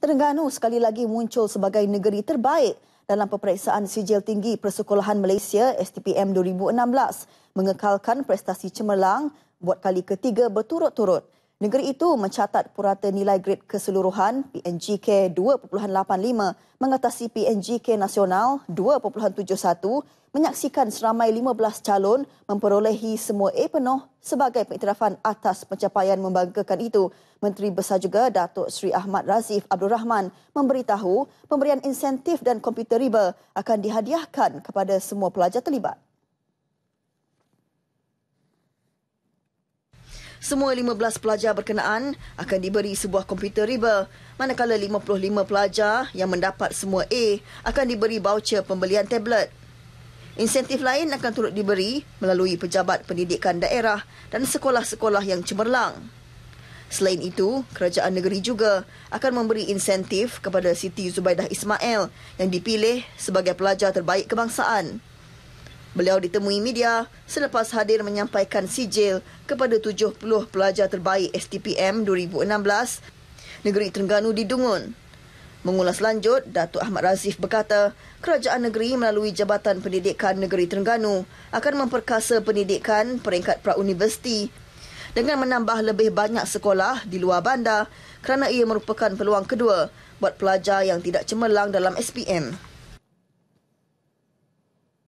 Terengganu sekali lagi muncul sebagai negeri terbaik dalam peperiksaan sijil tinggi Persekolahan Malaysia STPM 2016 mengekalkan prestasi cemerlang buat kali ketiga berturut-turut. Negeri itu mencatat purata nilai grade keseluruhan PNGK 2.85 mengatasi PNGK nasional 2.71 menyaksikan seramai 15 calon memperolehi semua A penuh sebagai pengiktirafan atas pencapaian membanggakan itu. Menteri Besar juga Datuk Sri Ahmad Razif Abdul Rahman memberitahu pemberian insentif dan komputer riba akan dihadiahkan kepada semua pelajar terlibat. semua 15 pelajar berkenaan akan diberi sebuah komputer riba. Manakala 55 pelajar yang mendapat semua A akan diberi baucer pembelian tablet. Insentif lain akan turut diberi melalui pejabat pendidikan daerah dan sekolah-sekolah yang cemerlang. Selain itu, kerajaan negeri juga akan memberi insentif kepada Siti Zubaidah Ismail yang dipilih sebagai pelajar terbaik kebangsaan. Beliau ditemui media selepas hadir menyampaikan sijil kepada 70 pelajar terbaik STPM 2016 Negeri Terengganu di Dungun. Mengulas lanjut, Datuk Ahmad Razif berkata, kerajaan negeri melalui Jabatan Pendidikan Negeri Terengganu akan memperkasa pendidikan peringkat pra-universiti dengan menambah lebih banyak sekolah di luar bandar kerana ia merupakan peluang kedua buat pelajar yang tidak cemerlang dalam SPM.